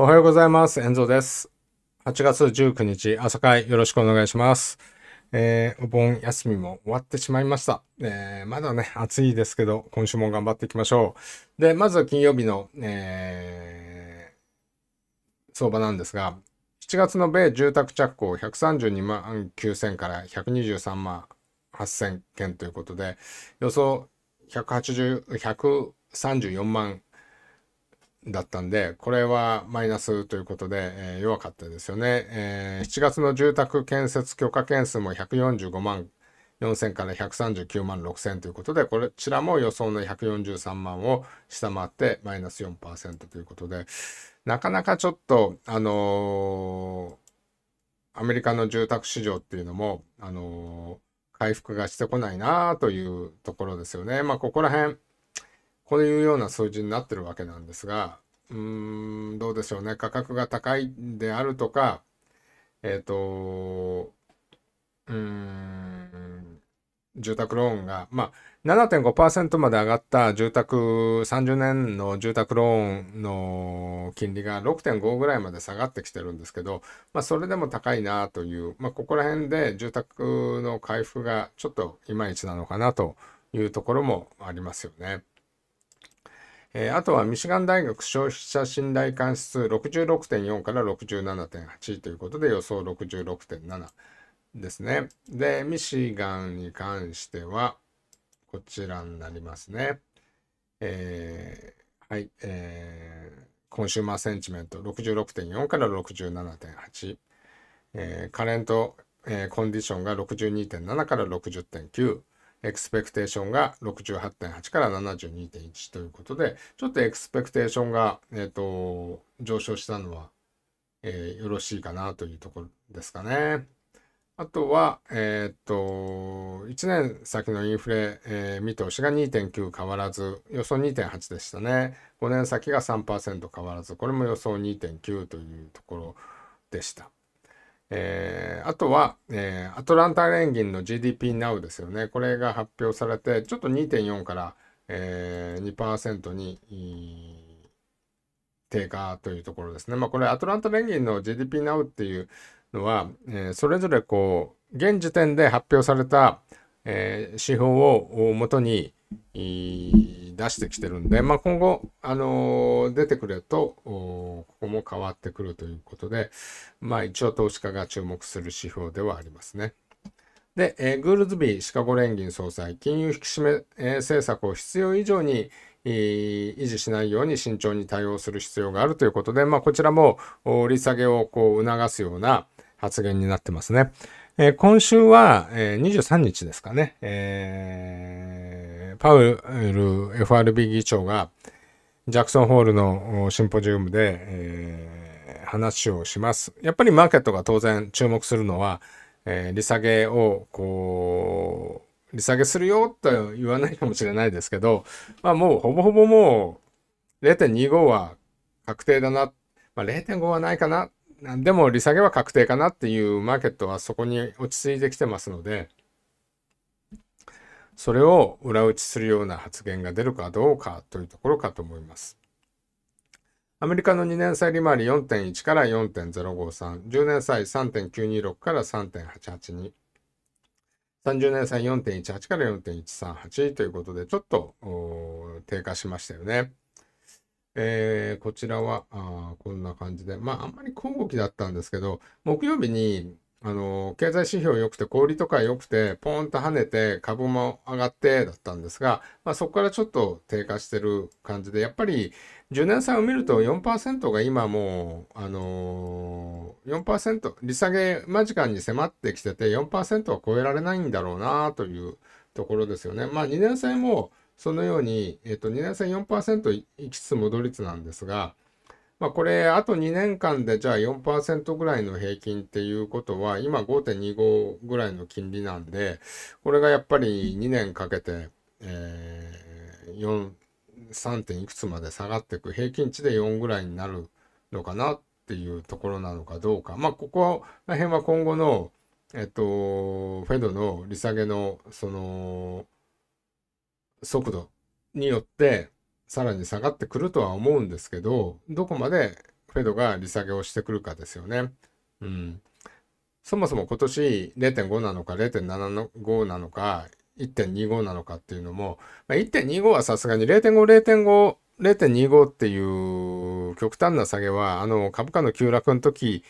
おはようございます。遠藤です。8月19日、朝会よろしくお願いします。えー、お盆休みも終わってしまいました。えー、まだね、暑いですけど、今週も頑張っていきましょう。で、まず金曜日の、えー、相場なんですが、7月の米住宅着工132万9000から123万8000件ということで、予想180、134万だったんで、これはマイナスということで、えー、弱かったですよね、えー。7月の住宅建設許可件数も145万4000から139万6000ということで、こちらも予想の143万を下回ってマイナス4%ということで、なかなかちょっと、あのー、アメリカの住宅市場っていうのも、あのー、回復がしてこないなというところですよね。まあ、ここら辺、こういうような数字になってるわけなんですが、うーん、どうでしょうね。価格が高いであるとか、えっ、ー、と、うーん、住宅ローンが、まあ、7.5%まで上がった住宅、30年の住宅ローンの金利が6.5ぐらいまで下がってきてるんですけど、まあ、それでも高いなという、まあ、ここら辺で住宅の回復がちょっといまいちなのかなというところもありますよね。えー、あとはミシガン大学消費者信頼関数66.4から67.8ということで予想66.7ですね。で、ミシガンに関してはこちらになりますね。えー、はい、えー、コンシューマーセンチメント66.4から67.8、えー、カレント、えー、コンディションが62.7から60.9、エクスペクテーションが68.8から72.1ということで、ちょっとエクスペクテーションが、えっ、ー、と、上昇したのは、えー、よろしいかなというところですかね。あとは、えっ、ー、と、1年先のインフレ、えー、見通しが2.9変わらず、予想2.8でしたね。5年先が3%変わらず、これも予想2.9というところでした。えー、あとは、えー、アトランタ連銀の GDP Now ですよね。これが発表されて、ちょっと2.4から、えー、2%に低下というところですね。まあ、これ、アトランタ連銀の GDP Now っていうのは、えー、それぞれこう、現時点で発表された、えー、指標をもとに、出してきてるんで、まあ、今後、あの出てくれと、ここも変わってくるということで、まあ、一応投資家が注目する指標ではありますね。で、えー、グールズビーシカゴ連銀総裁、金融引き締め、えー、政策を必要以上に、維持しないように慎重に対応する必要があるということで、まあ、こちらも利下げをこう促すような発言になってますね。えー、今週は、えー、23日ですかね、えーパウル FRB 議長がジャクソンホールのシンポジウムで、えー、話をします。やっぱりマーケットが当然注目するのは、えー、利下げをこう、利下げするよと言わないかもしれないですけど、まあもうほぼほぼもう0.25は確定だな。まあ0.5はないかな。でも利下げは確定かなっていうマーケットはそこに落ち着いてきてますので、それを裏打ちするような発言が出るかどうかというところかと思います。アメリカの2年債利回り4.1から4.053、10年債3.926から3.882、30年債4.18から4.138ということで、ちょっと低下しましたよね。えー、こちらはこんな感じで、まあ、あんまり小動期だったんですけど、木曜日にあの、経済指標良くて、小売とか良くて、ポーンと跳ねて、株も上がってだったんですが、まあ、そこからちょっと低下してる感じで、やっぱり10年債を見ると4%が今もう、あのー、4%、利下げ間近に迫ってきてて、4%は超えられないんだろうなというところですよね。まあ、2年債もそのように、えっと、2年債4%行きつつ戻りつなんですが、まあ、これ、あと2年間でじゃあ4%ぐらいの平均っていうことは、今5.25ぐらいの金利なんで、これがやっぱり2年かけて、えー、4、3. 点いくつまで下がっていく、平均値で4ぐらいになるのかなっていうところなのかどうか。まあ、ここら辺は今後の、えっと、フェドの利下げの、その、速度によって、さらに下がってくるとは思うんですけど、どこまでフェドが利下げをしてくるかですよね。うん。そもそも今年0.5なのか0.75なのか1.25なのかっていうのも、まあ、1.25はさすがに0.5、0.5、0.25っていう極端な下げは、あの株価の急落の時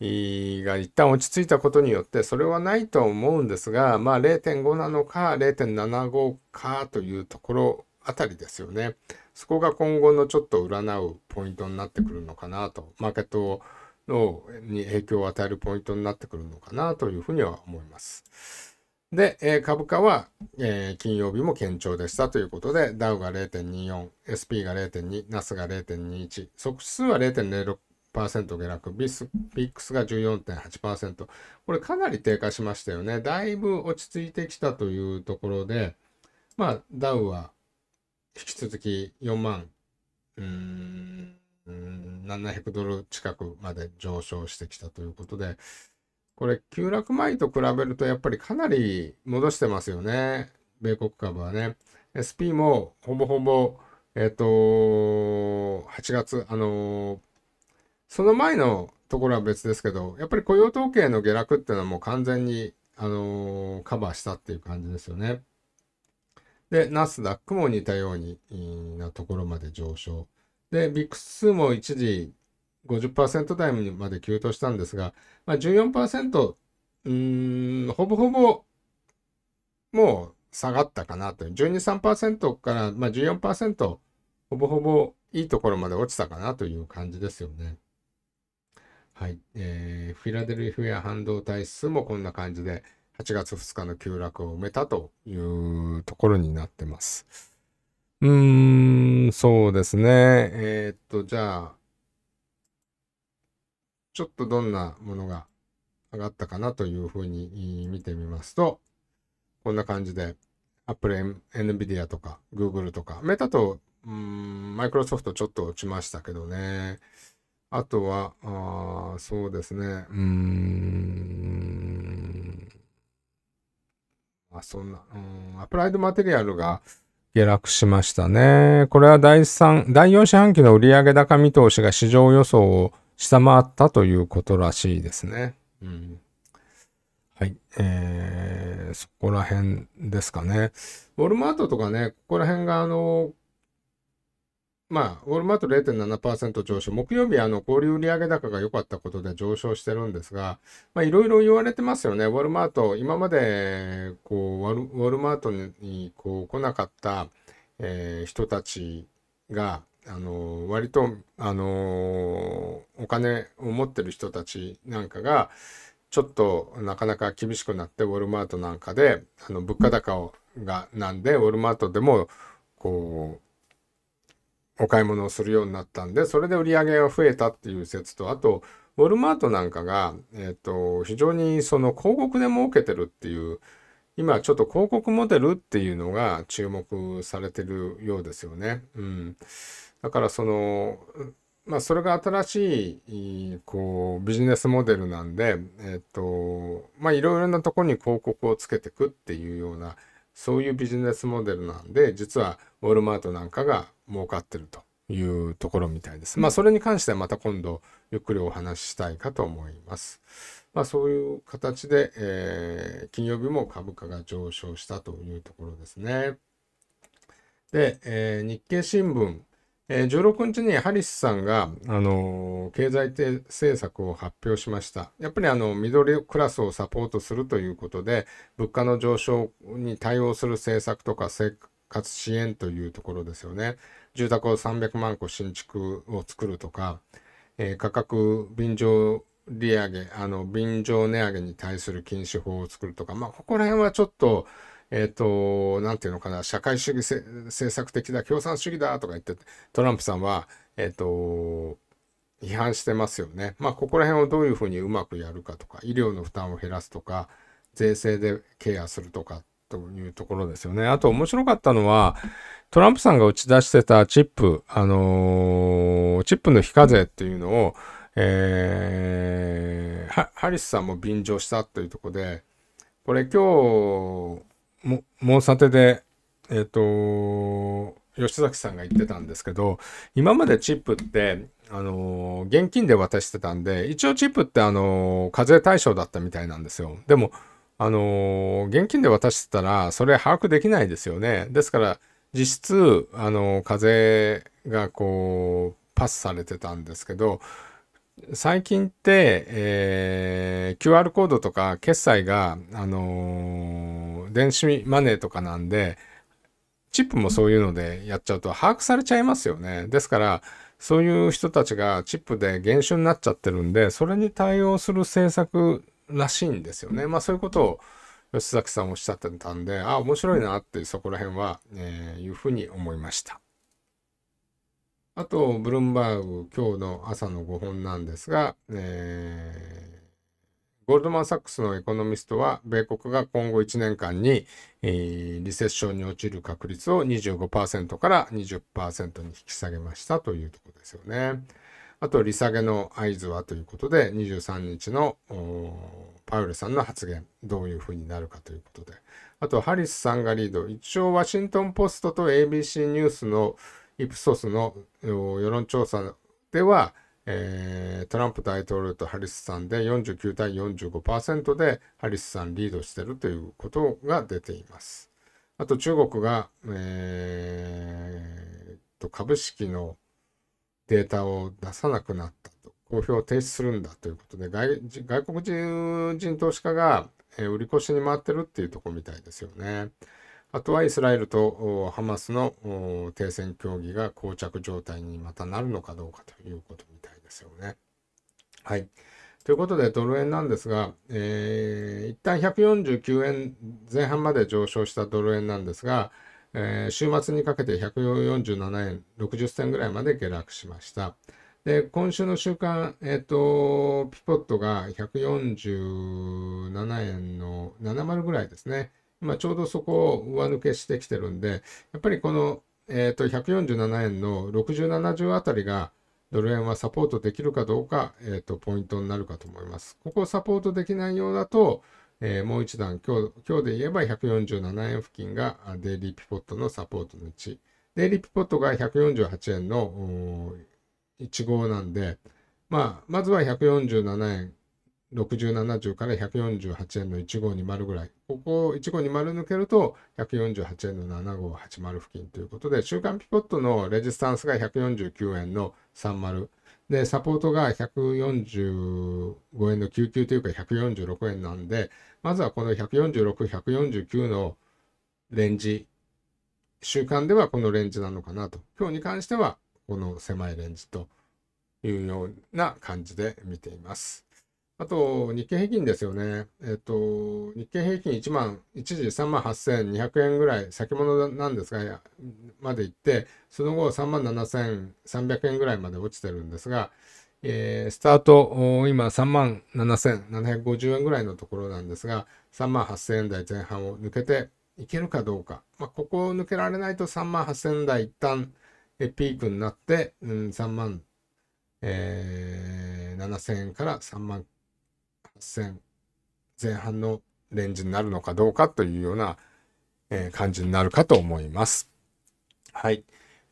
が一旦落ち着いたことによって、それはないと思うんですが、まあ0.5なのか0.75かというところあたりですよね。そこが今後のちょっと占うポイントになってくるのかなとマーケットのに影響を与えるポイントになってくるのかなというふうには思います。で、えー、株価は、えー、金曜日も堅調でしたということで、ダウが0.24、SP が0.2、ナスが0.21、即数は0.06%下落、ビスピックスが14.8%。これかなり低下しましたよね。だいぶ落ち着いてきたというところで、まあ、ダウは引き続き4万、うん、700ドル近くまで上昇してきたということで、これ、急落前と比べるとやっぱりかなり戻してますよね。米国株はね。SP もほぼほぼ、えっ、ー、とー、8月、あのー、その前のところは別ですけど、やっぱり雇用統計の下落っていうのはもう完全に、あのカバーしたっていう感じですよね。で、ナスダックも似たようになところまで上昇。で、ビックスも一時50%台まで急騰したんですが、まあ14%、うん、ほぼほぼもう下がったかなという、12、3%からまあ14%、ほぼほぼいいところまで落ちたかなという感じですよね。はい。えー、フィラデルフィア半導体指数もこんな感じで、8月2日の急落を埋めたというところになってます。うーん、そうですね。えー、っと、じゃあ、ちょっとどんなものが上がったかなというふうに見てみますと、こんな感じで、Apple、NVIDIA とか Google とか、メタとマイクロソフトちょっと落ちましたけどね。あとは、あそうですね。うーんあ、そんな、うん、アプライドマテリアルが下落しましたね。これは第3、第4四半期の売上高見通しが市場予想を下回ったということらしいですね。うん。はい。えー、そこら辺ですかね。ウォルマートとかね、ここら辺があの、まあ、ウォルマート0.7%上昇。木曜日、あの、小売売上高が良かったことで上昇してるんですが、まあ、いろいろ言われてますよね。ウォルマート、今まで、こう、ウォルマートに、こう、来なかった、えー、人たちが、あの、割と、あのお金を持ってる人たちなんかが、ちょっとなかなか厳しくなって、ウォルマートなんかで、あの、物価高を、が、なんで、ウォルマートでも、こう、お買い物をするようになったんで、それで売り上げが増えたっていう説と、あと、ウォルマートなんかが、えっ、と、非常にその広告で儲けてるっていう、今ちょっと広告モデルっていうのが注目されてるようですよね。うん。だからその、まあそれが新しい、こう、ビジネスモデルなんで、えっ、と、まあいろいろなとこに広告をつけてくっていうような、そういうビジネスモデルなんで、実はウォルマートなんかが儲かってるというところみたいです。まあそれに関してはまた今度ゆっくりお話ししたいかと思います。まあそういう形で、えー、金曜日も株価が上昇したというところですね。で、えー、日経新聞、えー、16日にハリスさんが、あのー、経済政策を発表しました。やっぱりあのミドルクラスをサポートするということで、物価の上昇に対応する政策とか、生かつ支援というところですよね。住宅を300万戸新築を作るとか、えー、価格便乗利上げ、あの、便乗値上げに対する禁止法を作るとか、まあ、ここら辺はちょっと、えっ、ー、と、なんていうのかな、社会主義政策的だ、共産主義だとか言って、トランプさんは、えっ、ー、と、批判してますよね。まあ、ここら辺をどういうふうにうまくやるかとか、医療の負担を減らすとか、税制でケアするとかっというところですよね。あと面白かったのは、トランプさんが打ち出してたチップ、あのー、チップの非課税っていうのを、えー、ハリスさんも便乗したというところで、これ今日、も、もさてで、えっ、ー、と、吉崎さんが言ってたんですけど、今までチップって、あのー、現金で渡してたんで、一応チップって、あのー、課税対象だったみたいなんですよ。でも、あの現金で渡してたら、それ把握できないですよね。ですから、実質、あの課税がこう、パスされてたんですけど、最近って、えー、QR コードとか決済が、あのー、電子マネーとかなんで、チップもそういうのでやっちゃうと把握されちゃいますよね。ですから、そういう人たちがチップで減収になっちゃってるんで、それに対応する政策らしいんですよね。まあそういうことを吉崎さんおっしゃってたんで、あ、面白いなってそこら辺は、えー、いうふうに思いました。あと、ブルームバーグ、今日の朝の5本なんですが、えー、ゴールドマン・サックスのエコノミストは、米国が今後1年間に、えー、リセッションに陥る確率を25%から20%に引き下げましたというところですよね。あと利下げの合図はということで、23日のパウエルさんの発言、どういうふうになるかということで、あとハリスさんがリード、一応ワシントン・ポストと ABC ニュースのイプソスの世論調査では、えー、トランプ大統領とハリスさんで49対45%でハリスさんリードしてるということが出ています。あと中国が、えー、と株式のデータを出さなくなったと、公表を停止するんだということで、外外国人投資家が、え売り越しに回ってるっていうとこみたいですよね。あとはイスラエルとハマスの停戦協議が膠着状態にまたなるのかどうかということみたいですよね。はい。ということで、ドル円なんですが、えー、一旦149円前半まで上昇したドル円なんですが、えー、週末にかけて147円60銭ぐらいまで下落しました。で、今週の週間、えー、と、ピポットが147円の70ぐらいですね。今ちょうどそこを上抜けしてきてるんで、やっぱりこの、えー、と、147円の60、70あたりが、ドル円はサポートできるかどうか、えー、と、ポイントになるかと思います。ここをサポートできないようだと、えー、もう一段今日、今日で言えば147円付近がデイリーピポットのサポートの位置。デイリーピポットが148円の1号なんで、まあ、まずは147円6070から148円の1 5 2 0ぐらい。ここを1 5 2 0抜けると148円の7580付近ということで、週間ピポットのレジスタンスが149円の30。で、サポートが145円の99というか146円なんで、まずはこの146、149のレンジ、週間ではこのレンジなのかなと、今日に関してはこの狭いレンジというような感じで見ています。あと、日経平均ですよね。えっと、日経平均1万、一時3万8200円ぐらい、先物なんですが、まで行って、その後3万7300円ぐらいまで落ちてるんですが、えー、スタート、今3万7750円ぐらいのところなんですが、3万8000円台前半を抜けていけるかどうか。まあ、ここを抜けられないと3万8000円台一旦ピークになって、うん、3万、えー、7000円から3万8000円前半のレンジになるのかどうかというような、えー、感じになるかと思います。はい。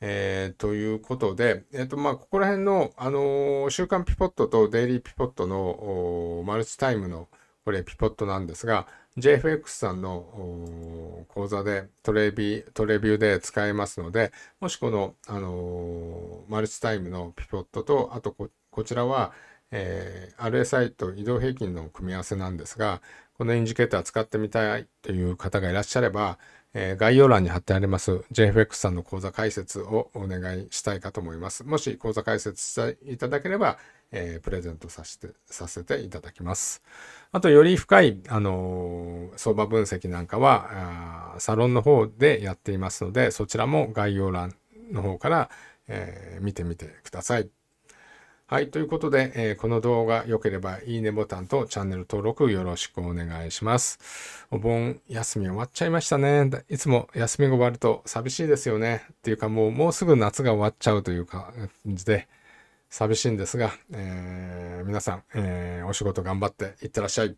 えー、ということで、えー、と、まあ、ここら辺の、あのー、週刊ピポットとデイリーピポットのマルチタイムの、これピポットなんですが、JFX さんの講座でトレビトレビューで使えますので、もしこの、あのマルチタイムのピポットと、あとこちらは、えー、RSI と移動平均の組み合わせなんですが、このインジケーター使ってみたいという方がいらっしゃれば、え概要欄に貼ってあります JFX さんの講座解説をお願いしたいかと思います。もし講座解説していただければ、えー、プレゼントさせてさせていただきます。あと、より深い、あのー、相場分析なんかはサロンの方でやっていますので、そちらも概要欄の方から、え見てみてください。はい、ということで、えー、この動画良ければいいねボタンとチャンネル登録よろしくお願いします。お盆休み終わっちゃいましたね。いつも休みが終わると寂しいですよね。っていうかもうもうすぐ夏が終わっちゃうという感じで寂しいんですが、えー、皆さん、えー、お仕事頑張っていってらっしゃい。